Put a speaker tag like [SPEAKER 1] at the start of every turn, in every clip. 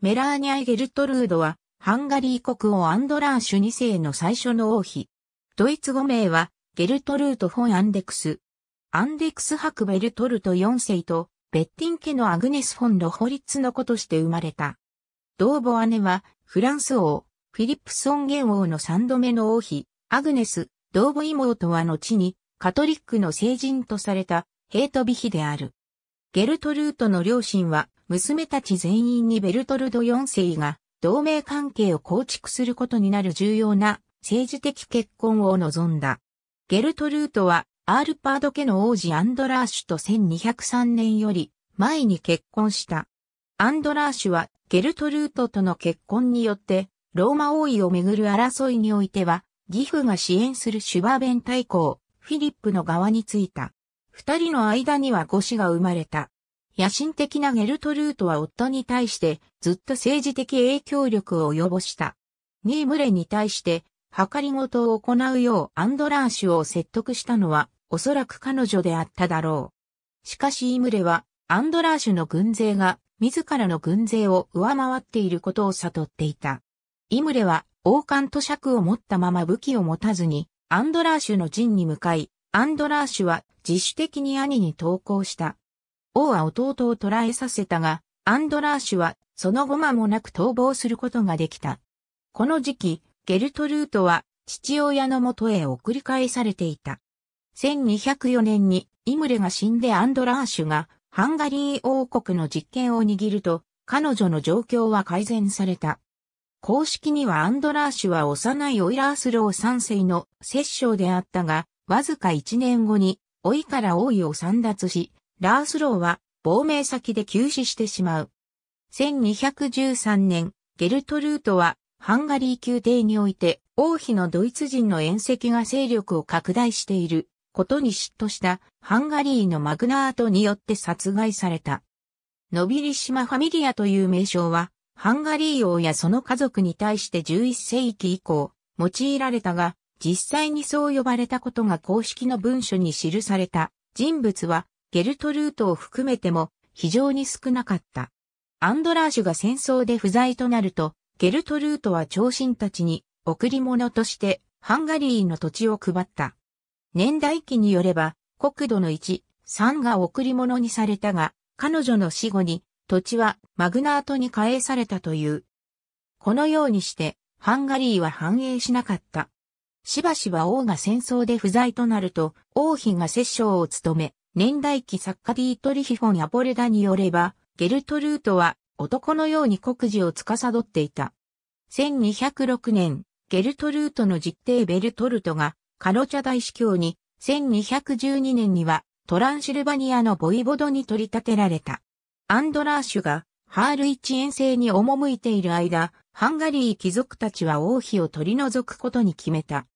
[SPEAKER 1] メラーニャイ・ゲルトルードは、ハンガリー国王アンドラーシュ2世の最初の王妃。ドイツ語名は、ゲルトルート・フォン・アンデクス。アンデクス・ハク・ベルトルト4世と、ベッティン家のアグネス・フォン・ロホリッツの子として生まれた。同母姉は、フランス王、フィリップソンゲン王の3度目の王妃、アグネス、同母妹は後に、カトリックの聖人とされた、ヘイトビヒである。ゲルトルートの両親は、娘たち全員にベルトルド4世が同盟関係を構築することになる重要な政治的結婚を望んだ。ゲルトルートはアールパード家の王子アンドラーシュと1203年より前に結婚した。アンドラーシュはゲルトルートとの結婚によってローマ王位をめぐる争いにおいては義父が支援するシュバーベン大公フィリップの側についた。二人の間には五子が生まれた。野心的なゲルトルートは夫に対してずっと政治的影響力を及ぼした。ニームレに対して、計り事を行うようアンドラーシュを説得したのは、おそらく彼女であっただろう。しかしイムレは、アンドラーシュの軍勢が、自らの軍勢を上回っていることを悟っていた。イムレは、王冠と尺を持ったまま武器を持たずに、アンドラーシュの陣に向かい、アンドラーシュは自主的に兄に投降した。王は弟を捕らえさせたが、アンドラーシュはその後間もなく逃亡することができた。この時期、ゲルトルートは父親のもとへ送り返されていた。1204年にイムレが死んでアンドラーシュがハンガリー王国の実権を握ると、彼女の状況は改善された。公式にはアンドラーシュは幼いオイラースロー3世の摂政であったが、わずか1年後に、老いから王位を散奪し、ラースローは亡命先で急死してしまう。1213年、ゲルトルートはハンガリー宮廷において王妃のドイツ人の宴席が勢力を拡大していることに嫉妬したハンガリーのマグナートによって殺害された。ノビリシマファミリアという名称はハンガリー王やその家族に対して11世紀以降用いられたが実際にそう呼ばれたことが公式の文書に記された人物はゲルトルートを含めても非常に少なかった。アンドラーシュが戦争で不在となると、ゲルトルートは長身たちに贈り物としてハンガリーの土地を配った。年代記によれば、国土の1、3が贈り物にされたが、彼女の死後に土地はマグナートに返されたという。このようにして、ハンガリーは繁栄しなかった。しばしば王が戦争で不在となると、王妃が摂政を務め、年代記作家ディートリヒフォン・アポレダによれば、ゲルトルートは男のように国事を司っていた。1206年、ゲルトルートの実弟ベルトルトがカロチャ大司教に、1212年にはトランシルバニアのボイボドに取り立てられた。アンドラーシュがハール一遠征に赴いている間、ハンガリー貴族たちは王妃を取り除くことに決めた。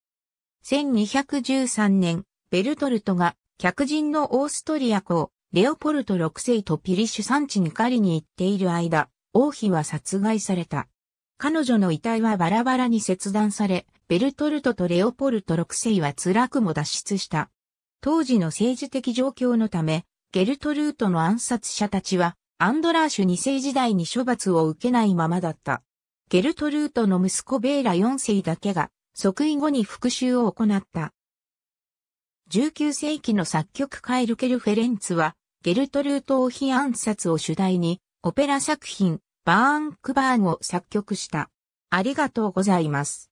[SPEAKER 1] 1213年、ベルトルトが客人のオーストリア公、レオポルト6世とピリッシュ産地に狩りに行っている間、王妃は殺害された。彼女の遺体はバラバラに切断され、ベルトルトとレオポルト6世は辛くも脱出した。当時の政治的状況のため、ゲルトルートの暗殺者たちは、アンドラーシュ2世時代に処罰を受けないままだった。ゲルトルートの息子ベーラ4世だけが、即位後に復讐を行った。19世紀の作曲家エルケル・フェレンツは、ゲルトルート・オヒ暗殺を主題に、オペラ作品、バーンクバーンを作曲した。ありがとうございます。